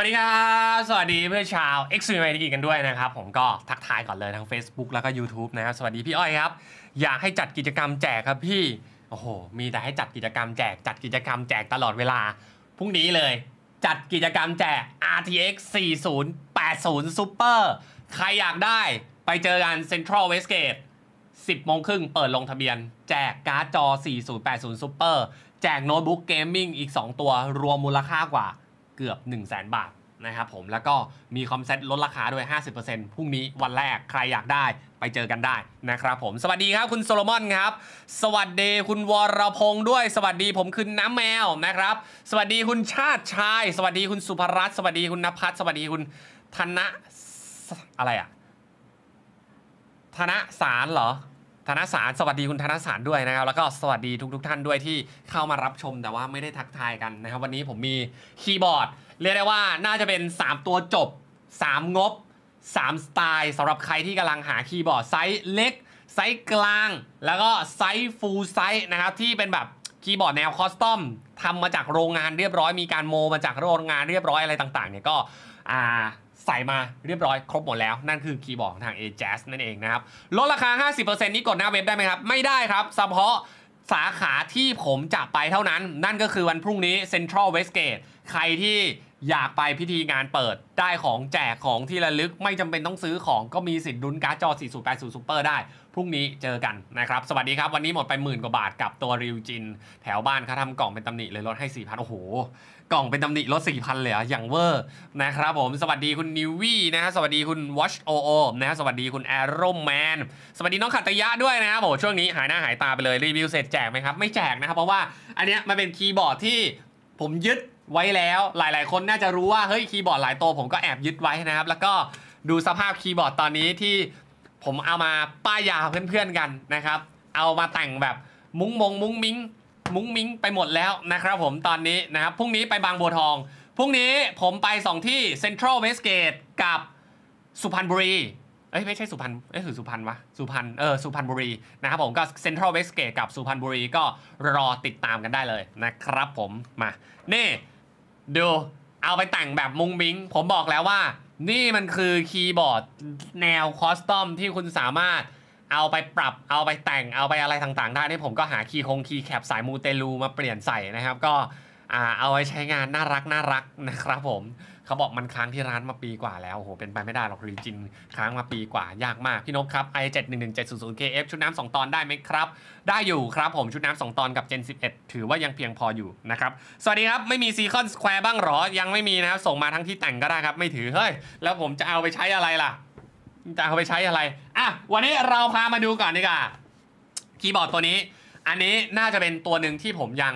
วัสดีครับ สวัสดีเพื่อนชาว x m i t กันด้วยนะครับ ผมก็ทักทายก่อนเลย ทั้ง Facebook แล้วก็ YouTube นะครับ สวัสดีพี่อ้อยครับ อยากให้จัดกิจกรรมแจกครับพี่ โอ้โห มีแต่ให้จัดกิจกรรมแจก จัดกิจกรรมแจกตลอดเวลา พรุ่งนี้เลย จัดกิจกรรมแจก RTX 4080 Super ใครอยากได้ไปเจอกัน Central Westgate 10โมงครึ่งเปิดลงทะเบียน แจกการ์ดจอ4080 Super แจกโน้ตบุ๊กเกมมิ่งอีก 2 ตัวรวมมูลค่ากว่าเกือบ1 0 0 0 0แบาทนะครับผมแล้วก็มีคอมเซ็ตลดราคาด้วย50%พรุ่งนี้วันแรกใครอยากได้ไปเจอกันได้นะครับ ผมสวัสดีครับคุณโซโลมอนครับ สวัสดีคุณวรพงศ์ด้วย สวัสดีผมคือน้ำแมวนะครับ สวัสดีคุณชาติชาย สวัสดีคุณสุภรัตน์สวัสดีคุณนภัสสวัสดีคุณธนะอะไรอะธนะสารเหรอธนสาร สวัสดีคุณธนสารด้วยนะครับ แล้วก็สวัสดีทุกทท่านด้วยที่เข้ามารับชมแต่ว่าไม่ได้ทักทายกันนะครับ วันนี้ผมมีคีย์บอร์ด เรียกได้ว่าน่าจะเป็น 3 ตัวจบ3งบ3สไตล์สำหรับใครที่กำลังหาคีย์บอร์ดไซส์เล็ก ไซส์กลางแล้วก็ไซส์ฟูลไซส์นะครับที่เป็นแบบคีย์บอร์ดแนวคอสตอมทำมาจากโรงงานเรียบร้อยมีการโม มาจากโรงงานเรียบร้อยอะไรต่างๆเนี่ยก็อ่าใส่มาเรียบร้อยครบหมดแล้ว นั่นคือคีย์บอร์ดทาง a j a z นั่นเองนะครับ ลดราคา 50%นี้กดหน้าเว็บได้ไหมครับ ไม่ได้ครับเฉพาะสาขาที่ผมจะไปเท่านั้น นั่นก็คือวันพรุ่งนี้ Central Westgate ใครที่อยากไปพิธีงานเปิด ได้ของแจกของที่ระลึกไม่จำเป็นต้องซื้อของก็มีสิทธิ์ดุนการ์ดจอ 4080เปอร์ได้ พรุ่งนี้เจอกันนะครับ สวัสดีครับ วันนี้หมดไปหมื่นกว่าบาทกับตัวริวจิน แถวบ้านเขาทำกล่องเป็นตำหนิ เลยลดให้ 4,000 โอ้โห กล่องเป็นตำหนิลด4,000 เลยอะอย่างเวอร์ นะครับผมสวัสดีคุณนิววี่นะฮะสวัสดีคุณวอชโอโอนะฮะสวัสดีคุณแอรโรมแมนสวัสดีน้องขัตยะด้วยนะครับโอ้ช่วงนี้หายหน้าหายตาไปเลยรีวิวเสร็จแจกไหมครับไม่แจกนะครับเพราะว่าอันเนี้ยมันเป็นคีย์บอร์ดที่ผมยึดไว้แล้วหลาย ๆ คนน่าจะรู้ว่า เฮ้ย คีย์บอร์ดหลายตัวผมก็แอบยึดไว้นะครับ แล้วก็ดูสภาพคีย์บอร์ดตอนนี้ที่ผมเอามาป้ายยาเพื่อน ๆ กันนะครับ เอามาแต่งแบบมุ้งมงมุ้งมิ้งมุ้งมิ้งไปหมดแล้วนะครับผมตอนนี้นะครับ พรุ่งนี้ไปบางบัวทอง พรุ่งนี้ผมไป 2 ที่เซ็นทรัลเวสเกตกับสุพรรณบุรี เอ้ยไม่ใช่สุพรรณเอ้ยสุพรรณวะสุพรรณเออสุพรรณบุรีนะครับ ผมก็เซ็นทรัลเวสเกตกับสุพรรณบุรีก็รอติดตามกันได้เลยนะครับ ผมมานี่ดูเอาไปแต่งแบบมุงมิงผมบอกแล้วว่า นี่มันคือคีย์บอร์ดแนวคอสตอมที่คุณสามารถเอาไปปรับ เอาไปแต่งเอาไปอะไรต่างๆได้นี่ผมก็หาคีย์คง คีย์แคปสายมูเตลูมาเปลี่ยนใส่นะครับ ก็เอาไว้ใช้งานน่ารักน่ารักนะครับผมเขาบอกมันค้างที่ร้านมาปีกว่าแล้วโอ้โหเป็นไปไม่ได้หรอกรีจิน ค้างมาปีกว่ายากมาก พี่นกครับ i 7 1 1 7 0 0 kf ชุดน้ำสองตอนได้ไหมครับ ได้อยู่ครับผมชุดน้ำสองตอนกับ Gen 11 ถือว่ายังเพียงพออยู่นะครับ สวัสดีครับ ไม่มีซีคอนสแควร์บ้างหรอ ยังไม่มีนะครับ ส่งมาทั้งที่แต่งก็ได้ครับไม่ถือ เฮ้ย แล้วผมจะเอาไปใช้อะไรล่ะจะเอาไปใช้อะไรอ่ะวันนี้เราพามาดูก่อนดีกว่าคีย์บอร์ดตัวนี้ อันนี้น่าจะเป็นตัวหนึ่งที่ผมยัง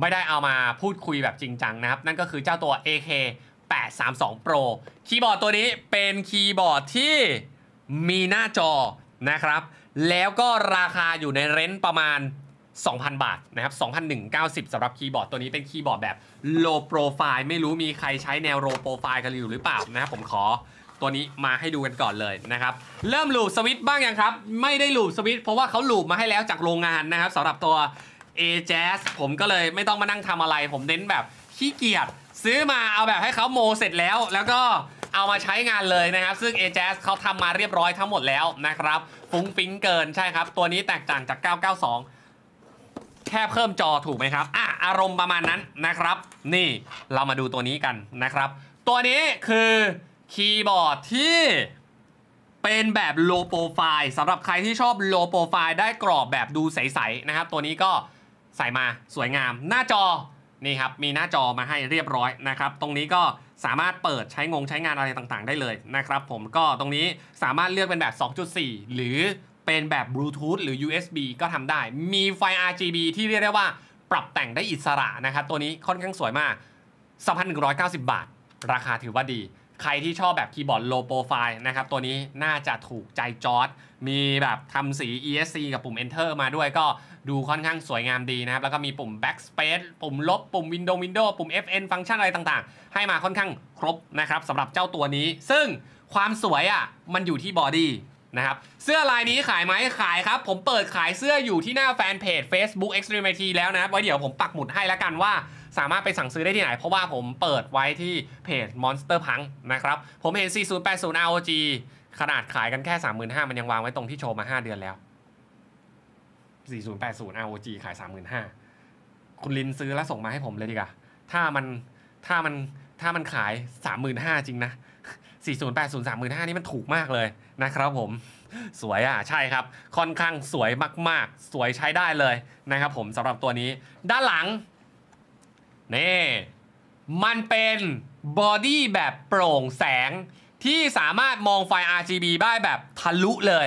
ไม่ได้เอามาพูดคุยแบบจริงจังนะครับนั่นก็คือเจ้าตัว AK 832 Pro คีย์บอร์ดตัวนี้เป็นคีย์บอร์ดที่มีหน้าจอนะครับ แล้วก็ราคาอยู่ในเรนจ์ประมาณ 2,000 บาทนะครับ 2,190สำหรับคีย์บอร์ดตัวนี้เป็นคีย์บอร์ดแบบ low profile ไม่รู้มีใครใช้แนว low profile กันอยู่หรือเปล่า นะครับผมขอตัวนี้มาให้ดูกันก่อนเลยนะครับ เริ่มลูบสวิตช์บ้างยังครับ ไม่ได้ลูบสวิตช์เพราะว่าเขาลูบมาให้แล้วจากโรงงานนะครับสำหรับตัว a j a z ผมก็เลยไม่ต้องมานั่งทำอะไร ผมเน้นแบบขี้เกียจซื้อมาเอาแบบให้เขาโมเสร็จแล้ว แล้วก็เอามาใช้งานเลยนะครับ ซึ่ง a j a z เขาทำมาเรียบร้อยทั้งหมดแล้วนะครับ ฟุ้งฟิ้งเกิน ใช่ครับ ตัวนี้แตกต่างจาก 992 แค่เพิ่มจอถูกไหมครับ อ่ะ อารมณ์ประมาณนั้นนะครับ นี่เรามาดูตัวนี้กันนะครับ ตัวนี้คือคีย์บอร์ดที่เป็นแบบโลโปรไฟล์สำหรับใครที่ชอบโลโปรไฟล์ได้กรอบแบบดูใสๆนะครับ ตัวนี้ก็ใส่มาสวยงามหน้าจอนี่ครับมีหน้าจอมาให้เรียบร้อยนะครับ ตรงนี้ก็สามารถเปิดใช้งงใช้งานอะไรต่างๆได้เลยนะครับ ผมก็ตรงนี้สามารถเลือกเป็นแบบ 2.4 หรือเป็นแบบบลูทูธหรือ USB ก็ทำได้ มีไฟ RGB ที่เรียกได้ว่าปรับแต่งได้อิสระนะครับ ตัวนี้ค่อนข้างสวยมาก3,190 บาท ราคาถือว่าดีใครที่ชอบแบบคีย์บอร์ดโลโปรไฟล์นะครับ ตัวนี้น่าจะถูกใจจอร์ดมีแบบทำสี ESC กับปุ่ม Enter มาด้วยก็ดูค่อนข้างสวยงามดีนะครับ แล้วก็มีปุ่ม Backspace ปุ่มลบปุ่ม Windows Windows ปุ่ม FN ฟังก์ชันอะไรต่างๆ ให้มาค่อนข้างครบนะครับสำหรับเจ้าตัวนี้ ซึ่งความสวยอะ่ะมันอยู่ที่บอดี้นะครับ เสื้อลายนี้ขายไหมขายครับผมเปิดขายเสื้ออยู่ที่หน้าแฟนเพจ Facebook Extreme IT แล้วนะครับไว้เดี๋ยวผมปักหมุดให้แล้วกันว่าสามารถไปสั่งซื้อได้ที่ไหน เพราะว่าผมเปิดไว้ที่เพจ Monster Punk นะครับ ผมเห็น 4080 ROG ขนาดขายกันแค่ 35,000มันยังวางไว้ตรงที่โชว์มา 5 เดือนแล้ว 4080 ROG ขาย 35,000คุณลินซื้อแล้วส่งมาให้ผมเลยดีกว่า ถ้ามันถ้ามันถ้ามันขาย 35,000จริงนะ 4080 35,000นี่มันถูกมากเลยนะครับผมสวยอ่ะใช่ครับ ค่อนข้างสวยมากๆ สวยใช้ได้เลยนะครับผมสำหรับตัวนี้ด้านหลังนี่มันเป็นบอดี้แบบโปร่งแสงที่สามารถมองไฟ RGB ได้แบบทะลุเลย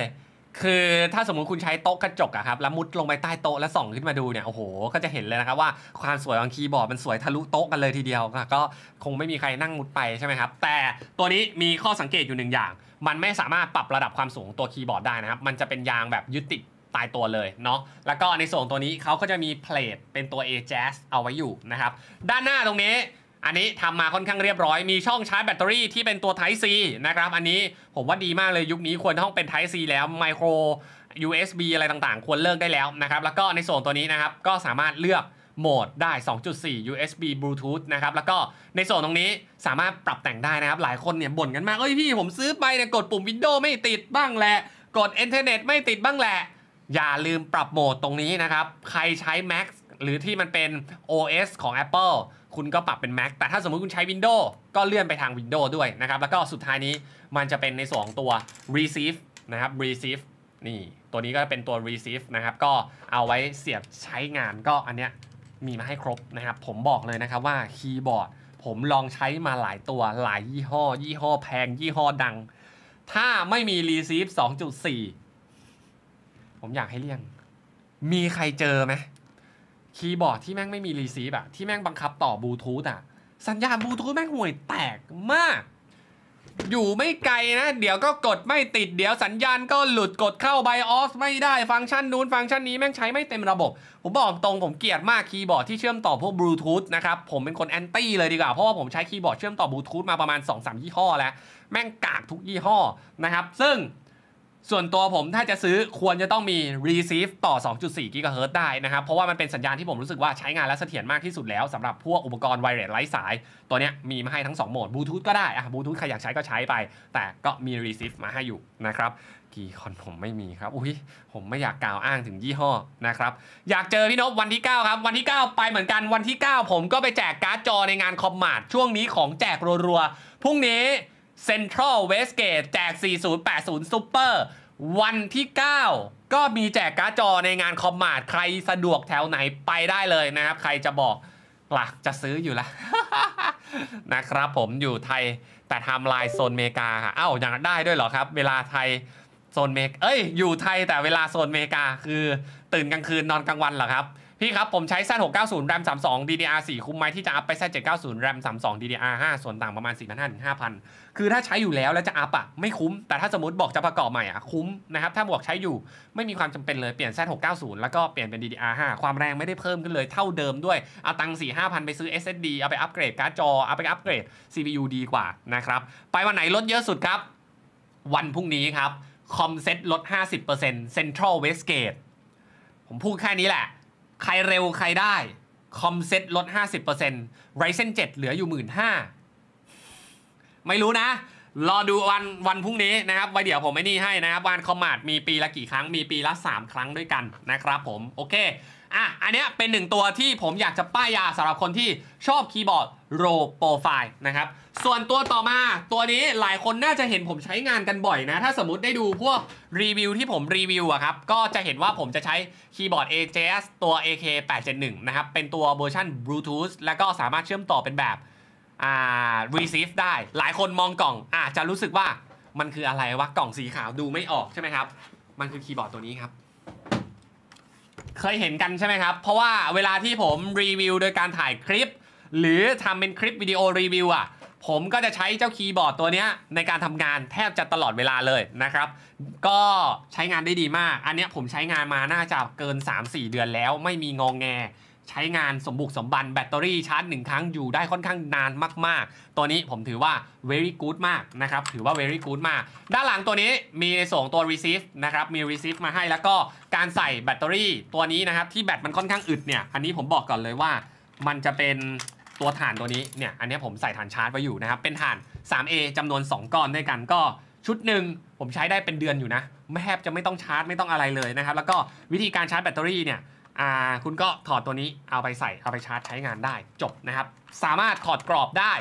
คือถ้าสมมติคุณใช้โต๊ะกระจกอะครับ แล้วมุดลงไปใต้โต๊ะแล้วส่องขึ้นมาดูเนี่ย โอ้โหก็จะเห็นเลยนะครับว่าความสวยของคีย์บอร์ดมันสวยทะลุโต๊ะกันเลยทีเดียวก็คงไม่มีใครนั่งมุดไปใช่ไหมครับ แต่ตัวนี้มีข้อสังเกตอยู่หนึ่งอย่าง มันไม่สามารถปรับระดับความสูงตัวคีย์บอร์ดได้นะครับมันจะเป็นยางแบบยึดติดตายตัวเลยเนาะ แล้วก็ในส่วนตัวนี้เขาก็จะมีเพลทเป็นตัว A jazz เอาไว้อยู่นะครับ ด้านหน้าตรงนี้ อันนี้ทำมาค่อนข้างเรียบร้อย มีช่องชาร์จแบตเตอรี่ที่เป็นตัว Type C นะครับ อันนี้ผมว่าดีมากเลยยุคนี้ควรต้องเป็น Type C แล้วไมโคร USB อะไรต่างๆ ควรเลิกได้แล้วนะครับ แล้วก็ในส่วนตัวนี้นะครับ ก็สามารถเลือกโหมดได้ 2.4 USB Bluetooth นะครับ แล้วก็ในส่วนตรงนี้สามารถปรับแต่งได้นะครับ หลายคนเนี่ยบ่นกันมากเอ้ยพี่ผมซื้อไปเนี่ยกดปุ่ม Windows ไม่ติดบ้างแหละ กด Internet ไม่ติดบ้างแหละอย่าลืมปรับโหมดตรงนี้นะครับ ใครใช้ Mac หรือที่มันเป็น OS ของ Apple คุณก็ปรับเป็น Mac แต่ถ้าสมมติคุณใช้ Windows ก็เลื่อนไปทาง Windows ด้วยนะครับ แล้วก็สุดท้ายนี้มันจะเป็นในสองตัว receive นะครับ receive นี่ตัวนี้ก็เป็นตัว receive นะครับ ก็เอาไว้เสียบใช้งานก็อันเนี้ยมีมาให้ครบนะครับ ผมบอกเลยนะครับว่าคีย์บอร์ดผมลองใช้มาหลายตัวหลายยี่ห้อยี่ห้อแพง ยี่ห้อดัง ถ้าไม่มี receive 2.4ผมอยากให้เลี่ยง มีใครเจอไหมคีย์บอร์ดที่แม่งไม่มีรีซีฟอะที่แม่งบังคับต่อบลูทูธอะสัญญาณบลูทูธแม่งห่วยแตกมาก อยู่ไม่ไกลนะ เดี๋ยวก็กดไม่ติด เดี๋ยวสัญญาณก็หลุดกดเข้าไบออสไม่ได้ ฟังก์ชันนู้นฟังก์ชันนี้แม่งใช้ไม่เต็มระบบ ผมบอกตรงผมเกลียดมากคีย์บอร์ดที่เชื่อมต่อพวกบลูทูธนะครับ ผมเป็นคนแอนตี้เลยดีกว่า เพราะว่าผมใช้คีย์บอร์ดเชื่อมต่อบลูทูธมาประมาณ2-3ยี่ห้อแล้ว แม่งกากทุกยี่ห้อนะครับ ซึ่งส่วนตัวผมถ้าจะซื้อควรจะต้องมี receive ต่อ 2.4 GHz ได้นะครับ เพราะว่ามันเป็นสัญญาณที่ผมรู้สึกว่าใช้งานและเสถียรมากที่สุดแล้วสำหรับพวกอุปกรณ์ไวเลสไร้สาย ตัวนี้มีมาให้ทั้ง 2 โหมดบลูทูธก็ได้อะบลูทูธใครอยากใช้ก็ใช้ไป แต่ก็มี receive มาให้อยู่นะครับ กี่คอนผมไม่มีครับ อุ้ยผมไม่อยากกล่าวอ้างถึงยี่ห้อนะครับอยากเจอพี่นพวันที่9ครับวันที่ 9 ไปเหมือนกันวันที่ 9 ผมก็ไปแจกการ์ดจอในงานคอมมาดช่วงนี้ของแจกรัวๆพรุ่งนี้เซ็นทรัลเวสเกตแจก 4080ซูเปอร์วันที่ 9 ก็มีแจกการ์ดจอในงานคอมมาดใครสะดวกแถวไหนไปได้เลยนะครับ ใครจะบอกหลักจะซื้ออยู่ละนะครับผมอยู่ไทยแต่ทำลายโซนเมกาค่ะ เอ้าอยัางได้ด้วยเหรอครับ เวลาไทยโซนเมกเอ้ย อยู่ไทยแต่เวลาโซนเมกาคือตื่นกลางคืนนอนกลางวันเหรอครับพี่ครับ ผมใช้้น690 RAM 32 DDR 4คุ้มไหมที่จะอัพไป้น790 RAM 32 DDR 5ส่วนต่างประมาณ 4,500ถึง5,000 คือถ้าใช้อยู่แล้วแล้วจะอัพอ่ะไม่คุ้ม แต่ถ้าสมมติบอกจะประกอบใหม่อ่ะคุ้มนะครับถ้าบอกใช้อยู่ไม่มีความจำเป็นเลย เปลี่ยน้น690แล้วก็เปลี่ยนเป็น DDR 5ความแรงไม่ได้เพิ่มขึ้นเลย เท่าเดิมด้วย เอาตังค์4 5,000 ไปซื้อ SSD เอาไปอัปเกรดการ์ดจอเอาไปอัปเกรด CPU ดีกว่านะครับไปวันไหนลดเยอะสุดครับ วันพรุ่งนี้ครับคอมเซ็ตลด50% Central Westgate ผมพูดแค่นี้แหละใครเร็วใครได้ คอมเซ็ตลด 50% Ryzen 7 เหลืออยู่ 1 5ื่นไม่รู้นะรอดูวันวันพรุ่งนี้นะครับไว้เดี๋ยวผมไม่นี่ให้นะครับวันคอมมาดมีปีละกี่ครั้งมีปีละ 3 ครั้งด้วยกันนะครับผม โอเคอ่ะอันเนี้ยเป็นหนึ่งตัวที่ผมอยากจะป้ายยาสำหรับคนที่ชอบคีย์บอร์ดโรโปรไฟล์นะครับ ส่วนตัวต่อมาตัวนี้หลายคนน่าจะเห็นผมใช้งานกันบ่อยนะ ถ้าสมมติได้ดูพวก รีวิวที่ผมรีวิวอะครับ ก็จะเห็นว่าผมจะใช้คีย์บอร์ด AJS ตัว AK871 นะครับ เป็นตัวเวอร์ชัน Bluetooth แล้วก็สามารถเชื่อมต่อเป็นแบบ receive ได้ หลายคนมองกล่อง อาจจะรู้สึกว่ามันคืออะไรวะกล่องสีขาวดูไม่ออกใช่ไหมครับ มันคือคีย์บอร์ดตัวนี้ครับ เคยเห็นกันใช่ไหมครับ เพราะว่าเวลาที่ผมรีวิวโดยการถ่ายคลิปหรือทำเป็นคลิปวิดีโอรีวิวอ่ะ ผมก็จะใช้เจ้าคีย์บอร์ดตัวนี้ในการทำงานแทบจะตลอดเวลาเลยนะครับ ก็ใช้งานได้ดีมาก อันนี้ผมใช้งานมาน่าจะเกิน 3-4 เดือนแล้วไม่มีงองแง ใช้งานสมบุกสมบันแบตเตอรี่ชาร์จหนึ่งครั้งอยู่ได้ค่อนข้างนานมากๆ ตัวนี้ผมถือว่า very good มากนะครับ ถือว่า very good มาก ด้านหลังตัวนี้มีส่งตัว receive นะครับมี receive มาให้แล้วก็การใส่แบตเตอรี่ ตัวนี้นะครับที่แบตมันค่อนข้างอึดเนี่ยอันนี้ผมบอกก่อนเลยว่า มันจะเป็นตัวฐานตัวนี้เนี่ยอันนี้ผมใส่ฐานชาร์จไว้อยู่นะครับ เป็นฐาน 3A จำนวน 2 ก้อนด้วยกันก็ชุดหนึ่งผมใช้ได้เป็นเดือนอยู่นะแทบจะไม่ต้องชาร์จไม่ต้องอะไรเลยนะครับแล้วก็วิธีการชาร์จแบตเตอรี่เนี่ยคุณก็ถอดตัวนี้เอาไปใส่เอาไปชาร์จใช้งานได้จบนะครับสามารถถอดกรอบได้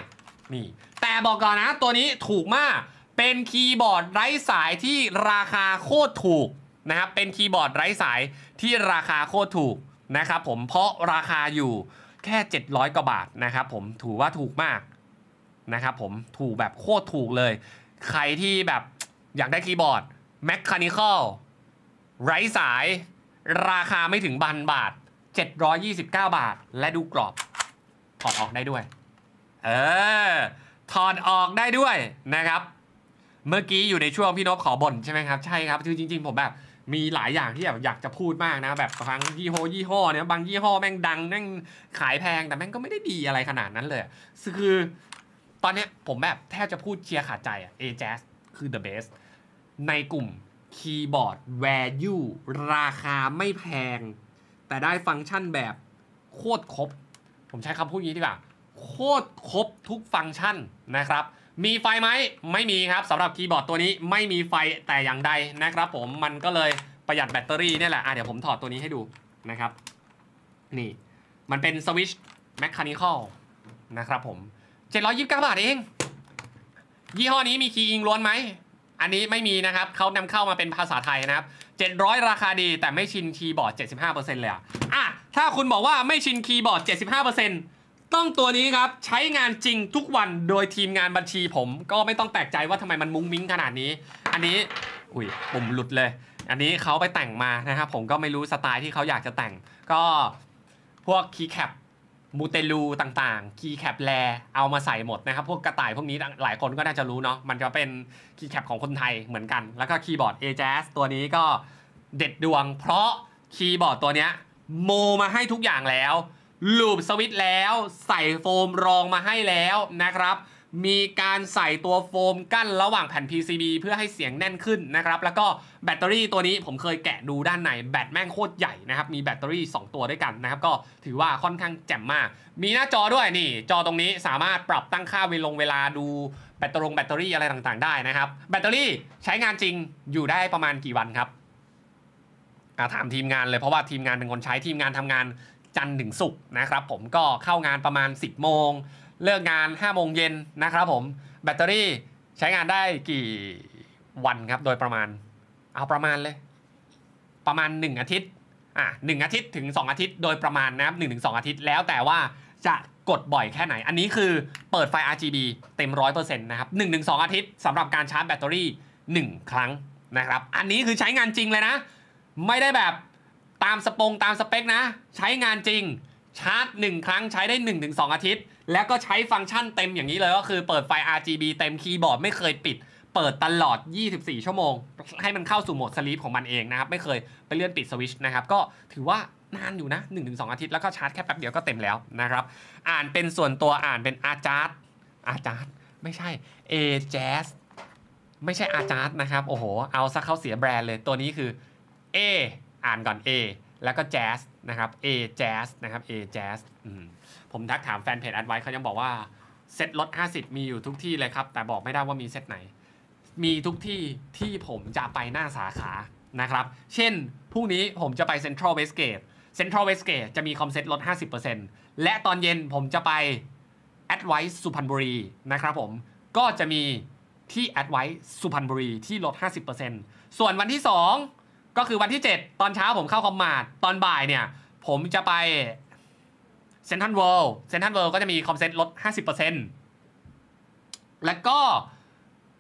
นี่แต่บอกก่อนนะตัวนี้ถูกมากเป็นคีย์บอร์ดไร้สายที่ราคาโคตรถูกนะครับเป็นคีย์บอร์ดไร้สายที่ราคาโคตรถูกนะครับผมเพราะราคาอยู่แค่ 700 กว่าบาทนะครับผมถือว่าถูกมากนะครับผมถูกแบบโคตรถูกเลย ใครที่แบบอยากได้คีย์บอร์ดแมคคานิคอลไร้สาย ราคาไม่ถึงบันบาท 729 บาทและดูกรอบ ถอดออกได้ด้วย เออ ถอดออกได้ด้วยนะครับ เมื่อกี้อยู่ในช่วงพี่นพขอบ่นใช่ไหมครับ ใช่ครับคือจริงๆผมแบบมีหลายอย่างที่แบบอยากจะพูดมากนะ แบบบางยี่ห้อยี่ห้อเนี่ย บางยี่ห้อแม่งดัง แม่งขายแพงแต่แม่งก็ไม่ได้ดีอะไรขนาดนั้นเลยคือตอนเนี้ยผมแบบแทบจะพูดเชียร์ขาดใจอะ a j a z คือ the best ในกลุ่มคีย์บอร์ด value ราคาไม่แพง แต่ได้ฟังก์ชันแบบโคตรครบ ผมใช้คำพูดนี้ดีกว่าโคตรครบทุกฟังก์ชันนะครับมีไฟไหมไม่มีครับสำหรับคีย์บอร์ดตัวนี้ไม่มีไฟแต่อย่างใดนะครับผม มันก็เลยประหยัดแบตเตอรี่นี่แหละ อ่ะเดี๋ยวผมถอดตัวนี้ให้ดูนะครับ นี่มันเป็นสวิชแมคคานิคอลนะครับผม 729 บาทเอง ยี่ห้อนี้มีคีย์อิงล้วนไหม อันนี้ไม่มีนะครับ เขานำเข้ามาเป็นภาษาไทยนะครับ 700 ราคาดีแต่ไม่ชินคีย์บอร์ด 75%เลยอ่ะอ่ะถ้าคุณบอกว่าไม่ชินคีย์บอร์ด 75%ต้องตัวนี้ครับ ใช้งานจริงทุกวันโดยทีมงานบัญชีผม ก็ไม่ต้องแปลกใจว่าทำไมมันมุ้งมิ้งขนาดนี้ อันนี้ อุ้ยปุ่มหลุดเลย อันนี้เขาไปแต่งมานะครับ ผมก็ไม่รู้สไตล์ที่เขาอยากจะแต่ง ก็พวกคีย์แคปมูเตลูต่างๆคีย์แคปแลเอามาใส่หมดนะครับ พวกกระต่ายพวกนี้หลายคนก็น่าจะรู้เนาะมันจะเป็นคีย์แคปของคนไทยเหมือนกัน แล้วก็คีย์บอร์ด a j a z ตัวนี้ก็เด็ดดวง เพราะคีย์บอร์ดตัวเนี้ยโมมาให้ทุกอย่างแล้วลูบสวิตช์แล้วใส่โฟมรองมาให้แล้วนะครับ มีการใส่ตัวโฟม กั้นระหว่างแผ่น PCB เพื่อให้เสียงแน่นขึ้นนะครับ แล้วก็แบตเตอรี่ตัวนี้ผมเคยแกะดูด้านในแบตแม่งโคตรใหญ่นะครับ มีแบตเตอรี่ 2 ตัวด้วยกันนะครับ ก็ถือว่าค่อนข้างแจ่มมาก มีหน้าจอด้วยนี่ จอตรงนี้สามารถปรับตั้งค่าเวลงเวลาดูแบตเตอรงแบตเตอรี่อะไรต่างๆได้นะครับแบตเตอรี่ใช้งานจริงอยู่ได้ประมาณกี่วันครับถามทีมงานเลยเพราะว่าทีมงานเป็นคนใช้ทีมงานทำงานจันทร์ถึงศุกร์นะครับผมก็เข้างานประมาณ 10 โมง เลิกงาน 5 โมงเย็นนะครับผม แบตเตอรี่ใช้งานได้กี่วันครับ โดยประมาณ เอาประมาณเลย ประมาณ 1 อาทิตย์อ่ะหอาทิตย์ถึง 2 อาทิตย์โดยประมาณนะครับหถึงสอาทิตย์แล้วแต่ว่าจะกดบ่อยแค่ไหน อันนี้คือเปิดไฟ RGB เต็มรร้ออยเป์เซ็นต์นะครับหนึึ่งถงสอาทิตย์สำหรับการชาร์จแบตเตอรี่ 1 ครั้งนะครับอันนี้คือใช้งานจริงเลยนะ ไม่ได้แบบตามสปงตามสเปคนะ ใช้งานจริงชาร์จ 1 ครั้งใช้ได้ 1-2 อาทิตย์ แล้วก็ใช้ฟังก์ชันเต็มอย่างนี้เลย ก็คือเปิดไฟ RGB เต็มคีย์บอร์ด ไม่เคยปิด เปิดตลอด 24 ชั่วโมง ให้มันเข้าสู่โหมดสลีปของมันเองนะครับ ไม่เคยไปเลื่อนปิดสวิชนะครับ ก็ถือว่านานอยู่นะ 1-2 อาทิตย์ แล้วก็ชาร์จแค่แป๊บเดียวก็เต็มแล้วนะครับอ่านเป็นส่วนตัวอ่านเป็นอาจาร์อาจาร์ไม่ใช่เอเจสไม่ใช่อาจาร์นะครับโอ้โหเอาซะเขาเสียแบรนด์เลยตัวนี้คือ A อ่านก่อน A แล้วก็ Jazz นะครับ A Jazz นะครับ A Jazz ผมทักถามแฟนเพจอัดไว้เขายังบอกว่าเซ็ตลด 50 มีอยู่ทุกที่เลยครับ แต่บอกไม่ได้ว่ามีเซ็ตไหน มีทุกที่ที่ผมจะไปหน้าสาขานะครับเช่นพรุ่งนี้ผมจะไปเซ็นทรัลเวสเกตเซ็นทรัลเวสเกตจะมีคอมเซ็ตลด 50%และตอนเย็นผมจะไปแอดไวส์สุพรรณบุรีนะครับผมก็จะมีที่แอดไวส์สุพรรณบุรีที่ลด 50%ส่วนวันที่ 2ก็คือวันที่ 7 ตอนเช้าผมเข้าคอมมาดตอนบ่ายเนี่ย ผมจะไปเซนทันเวิลด์เซนทันเวิลด์ก็จะมีคอมเซ็ตลด50%และก็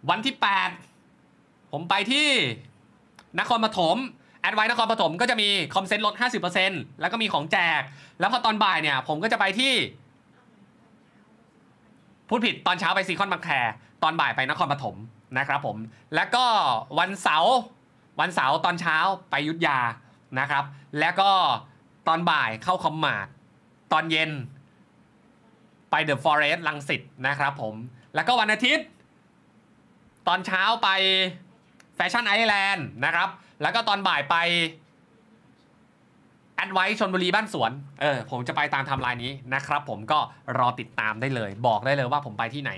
วันที่ 8 ผมไปที่นครปฐมแอดไวนครปฐมก็จะมีคอมเซ็ตลด50%แล้วก็มีของแจกแล้วพอตอนบ่ายเนี่ย ผมก็จะไปที่ พูดผิดตอนเช้าไปซีคอนบางแคตอนบ่ายไปนครปฐมนะครับ ผมแล้วก็วันเสาร์วันเสาร์ตอนเช้าไปยุทธยานะครับ แล้วก็ตอนบ่ายเข้าคอมมาดตอนเย็นไปเดอะฟอเรสต์ลังสิตนะครับผม แล้วก็วันอาทิตย์ ตอนเช้าไปแฟชั่นไอแลนด์นะครับ แล้วก็ตอนบ่ายไปแอดไว้ชนบุรีบ้านสวน เออ ผมจะไปตามทำลายนี้นะครับ ผมก็รอติดตามได้เลย บอกได้เลยว่าผมไปที่ไหน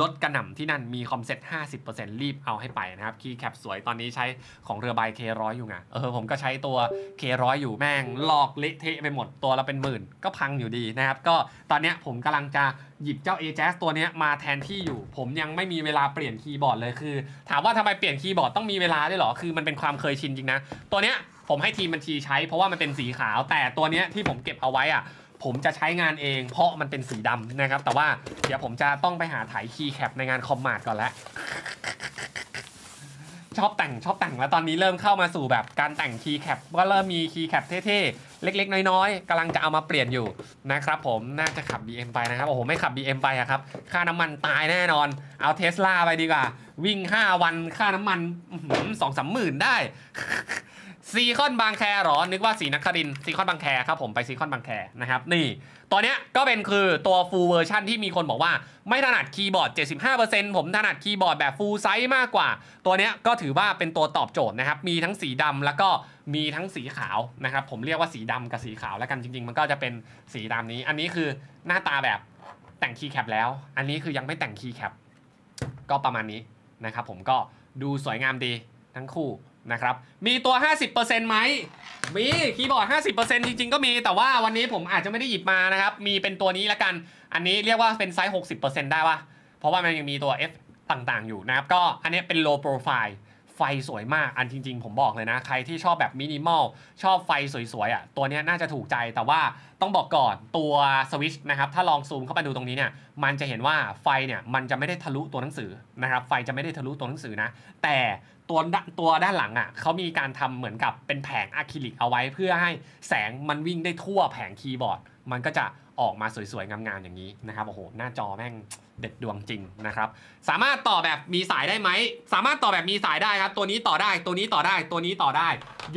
ลดกระหน่ำที่นั่นมีคอมเซ็ต50%รีบเอาให้ไปนะครับ คีย์แคปสวยตอนนี้ใช้ของเรือใบเคร้อยอยู่ไงเออผมก็ใช้ตัวเคร้อยอยู่แม่งหลอกเละเทะไปหมดตัวละเป็นหมื่น ก็พังอยู่ดีนะครับ ก็ตอนนี้ผมกำลังจะหยิบเจ้า a j a x ตัวนี้มาแทนที่อยู่ผมยังไม่มีเวลาเปลี่ยนคีย์บอร์ดเลยคือถามว่าทำไมเปลี่ยนคีย์บอร์ดต้องมีเวลาด้วยหรอคือมันเป็นความเคยชินจริงนะตัวเนี้ยผมให้ทีมบัญชีใช้เพราะว่ามันเป็นสีขาว แต่ตัวนี้ที่ผมเก็บเอาไว้อ่ะ ผมจะใช้งานเองเพราะมันเป็นสีดำนะครับแต่ว่าเดี๋ยวผมจะต้องไปหาถ่ายคีย์แคปในงานคอมมาดก่อนแล้วชอบแต่งชอบแต่งแล้วตอนนี้เริ่มเข้ามาสู่แบบการแต่งคีย์แคปก็เริ่มมีคีย์แคปเท่ ๆ เล็ก ๆ น้อยๆกำลังจะเอามาเปลี่ยนอยู่นะครับผมน่าจะขับ BM ไปนะครับโอ้โหไม่ขับ BM ไปอะครับค่าน้ำมันตายแน่นอนเอาเทสลาไปดีกว่าวิ่ง 5 วันค่าน้ำมันสองสามหมื่นได้ซีคอนบางแคหรอ นึกว่าสีนักครินซีคอนบางแคครับผม ไปซีคอนบางแคนะครับ นี่ ตอนนี้ก็เป็นคือตัวฟูลเวอร์ชันที่มีคนบอกว่าไม่ถนัดคีย์บอร์ด 75%ผมถนัดคีย์บอร์ดแบบฟูลไซส์มากกว่า ตัวนี้ก็ถือว่าเป็นตัวตอบโจทย์นะครับ มีทั้งสีดำแล้วก็มีทั้งสีขาวนะครับ ผมเรียกว่าสีดำกับสีขาวแล้วกันจริงๆมันก็จะเป็นสีดำนี้ อันนี้คือหน้าตาแบบแต่งคีย์แคปแล้ว อันนี้คือยังไม่แต่งคีย์แคป ก็ประมาณนี้นะครับผมก็ดูสวยงามดีทั้งคู่นะครับ มีตัว 50%ไหม มี คีย์บอร์ด 50%จริง ๆ ก็มี แต่ว่าวันนี้ผมอาจจะไม่ได้หยิบมานะครับ มีเป็นตัวนี้ละกัน อันนี้เรียกว่าเป็นไซส์ 60%ได้ปะเพราะว่ามันยังมีตัว F ต่างๆ อยู่นะครับ ก็อันนี้เป็น low profile ไฟสวยมาก อันจริง ๆ ผมบอกเลยนะ ใครที่ชอบแบบมินิมอล ชอบไฟสวยๆอะ่ะ ตัวนี้น่าจะถูกใจ แต่ว่าต้องบอกก่อนตัวสวิชนะครับ ถ้าลองซูมเข้าไปดูตรงนี้เนี่ย มันจะเห็นว่าไฟเนี่ยมันจะไม่ได้ทะลุตัวหนังสือนะครับ ไฟจะไม่ได้ทะลุตัวหนังสือนะ แต่ตัวตัวด้านหลังอะ่ะเขามีการทำเหมือนกับเป็นแผงอะคริลิกเอาไว้ เพื่อให้แสงมันวิ่งได้ทั่วแผงคีย์บอร์ดมันก็จะออกมาสวยๆงามๆอย่างนี้นะครับ โอ้โห หน้าจอแม่งเด็ดดวงจริงนะครับ สามารถต่อแบบมีสายได้ไหม สามารถต่อแบบมีสายได้ครับ ตัวนี้ต่อได้ ตัวนี้ต่อได้ ตัวนี้ต่อได้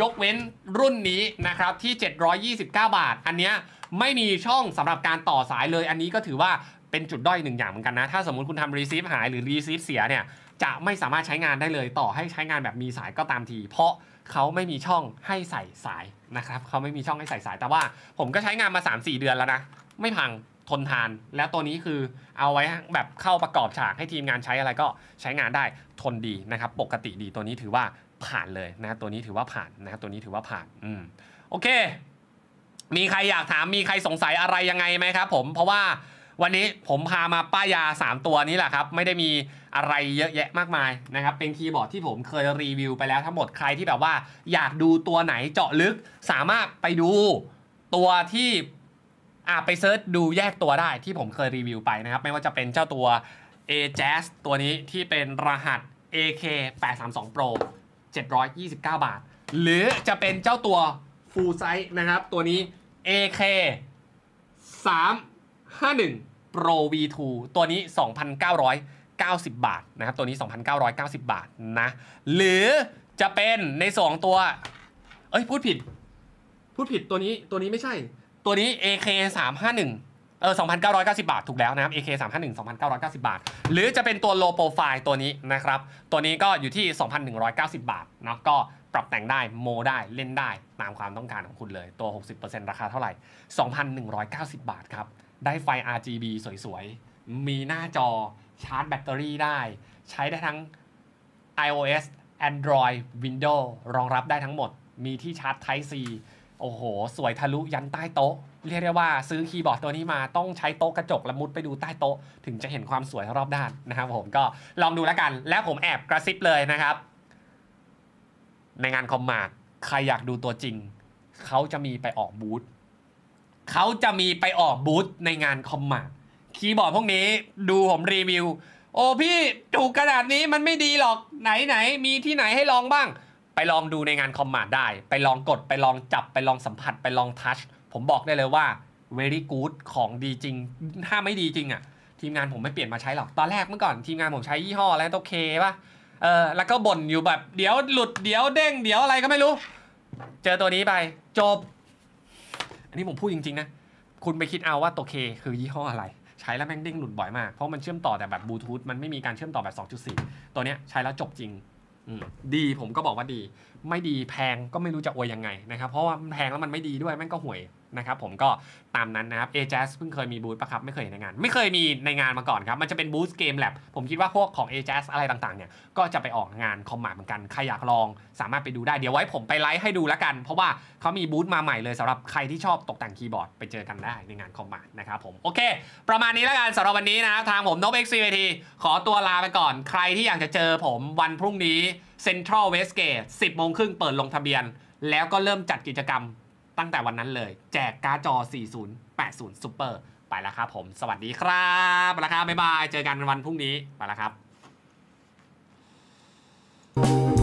ยกเว้นรุ่นนี้นะครับที่ 729 บาท อันเนี้ยไม่มีช่องสำหรับการต่อสายเลย อันนี้ก็ถือว่าเป็นจุดด้อยหนึ่งอย่างเหมือนกันนะ ถ้าสมมติคุณทำรีซีฟหายหรือรีซีฟเสียเนี่ย จะไม่สามารถใช้งานได้เลย ต่อให้ใช้งานแบบมีสายก็ตามที เพราะเขาไม่มีช่องให้ใส่สายนะครับเขาไม่มีช่องให้ใส่สาย แต่ว่า ผมก็ใช้งานมา3-4เดือนแล้วนะไม่พังทนทาน แล้วตัวนี้คือเอาไว้ แบบเข้าประกอบฉากให้ทีมงานใช้อะไรก็ใช้งานได้ทนดีนะครับ ปกติดีตัวนี้ถือว่าผ่านเลยนะ ตัวนี้ถือว่าผ่านนะตัวนี้ถือว่าผ่านอืมโอเค มีใครอยากถามมีใครสงสัยอะไรยังไงไหมครับผมเพราะว่าวันนี้ผมพามาป้ายา 3 ตัวนี้แหละครับ ไม่ได้มีอะไรเยอะแยะมากมายนะครับ เป็นคีย์บอร์ดที่ผมเคยรีวิวไปแล้วทั้งหมดใครที่แบบว่าอยากดูตัวไหนเจาะลึก สามารถไปดูตัวที่ อ่าไปเซิร์ชดูแยกตัวได้ที่ผมเคยรีวิวไปนะครับ ไม่ว่าจะเป็นเจ้าตัว a j a z ตัวนี้ที่เป็นรหัส AK 832 Pro 729 บาท หรือจะเป็นเจ้าตัว Full Size นะครับตัวนี้ AK 3 51 Pro V2 ตัวนี้ 2,990 บาทนะครับตัวนี้ 2,990 บาทนะหรือจะเป็นในสองตัว เอ้ยพูดผิดพูดผิดตัวนี้ตัวนี้ไม่ใช่ตัวนี้ AK 351เออ2,990 บาทถูกแล้วนะครับ AK 351 2,990 บาท หรือจะเป็นตัว low profile ตัวนี้นะครับ ตัวนี้ก็อยู่ที่ 2,190 บาทเนาะก็ปรับแต่งได้โม ได้เล่นได้ตามความต้องการของคุณเลยตัว 60%ราคาเท่าไหร่ 2,190 บาทครับได้ไฟ RGB สวยๆ มีหน้าจอชาร์จแบตเตอรี่ได้ ใช้ได้ทั้ง iOS Android Windows รองรับได้ทั้งหมด มีที่ชาร์จ Type C โอ้โห สวยทะลุ ยันใต้โต๊ะเรียกได้ว่าซื้อคีย์บอร์ดตัวนี้มาต้องใช้โต๊ะกระจกและมุดไปดูใต้โต๊ะ ถึงจะเห็นความสวยรอบด้านนะครับผม ก็ลองดูแล้วกัน แล้วผมแอบกระซิบเลยนะครับ ในงานคอมมาร์ใครอยากดูตัวจริงเขาจะมีไปออกบูธเขาจะมีไปออกบูธในงานคอมมาคีย์บอร์ดพวกนี้ดูผมรีวิว โอ้พี่ ถูกกระดาษนี้มันไม่ดีหรอกไหนไหนมีที่ไหนให้ลองบ้าง ไปลองดูในงานคอมมาได้ ไปลองกดไปลองจับไปลองสัมผัสไปลองทัช ผมบอกได้เลยว่า very good ของดีจริงถ้าไม่ดีจริงอะ่ะ ทีมงานผมไม่เปลี่ยนมาใช้หรอกตอนแรกเมื่อก่อนทีมงานผมใช้ยี่ห้ออะไรตัวเคป่ะเออแล้วก็บ่นอยู่แบบเดี๋ยวหลุด เดี๋ยวเด้งเดี๋ยวอะไรก็ไม่รู้ เจอตัวนี้ไปจบอันนี้ผมพูดจริงๆนะ คุณไปคิดเอาว่าโตเคคือยี่ห้ออะไร ใช้แล้วแม่งเด้งหลุดบ่อยมาก เพราะมันเชื่อมต่อแต่แบบบลูทูธ มันไม่มีการเชื่อมต่อแบบ 2.4 ตัวเนี้ยใช้แล้วจบจริงดีผมก็บอกว่าดี ไม่ดีแพงก็ไม่รู้จะอวยยังไงนะครับ เพราะว่าแพงแล้วมันไม่ดีด้วยแม่งก็ห่วยนะครับผมก็ตามนั้นนะครับ a j a z เพิ่งเคยมีบูธปะครับ ไม่เคยเห็นในงาน ไม่เคยมีในงานมาก่อนครับ มันจะเป็นบูธเกมแลบผมคิดว่าพวกของ a j a z อะไรต่างๆเนี่ยก็จะไปออกงานคอมมาเหมือนกัน ใครอยากลองสามารถไปดูได้เดี๋ยวไว้ผมไปไลฟ์ให้ดูแล้วกัน เพราะว่าเขามีบูธมาใหม่เลยสำหรับใครที่ชอบตกแต่งคีย์บอร์ด ไปเจอกันได้ในงานคอมมานะครับผมโอเคประมาณนี้แล้วกันสำหรับวันนี้นะครับทางผมนบ XCVT ขอตัวลาไปก่อน ใครที่อยากจะเจอผมวันพรุ่งนี้เซ็นทรัลเวสเกต10โมงครึ่งเปิดลงทะเบียน แล้วก็เริ่มจัดกิจกรรมตั้งแต่วันนั้นเลย แจกการ์ดจอ 4080 Super ไปแล้วครับผม สวัสดีครับไปแล้วครับ บ๊ายบายเจอกันวันพรุ่งนี้ ไปแล้วครับ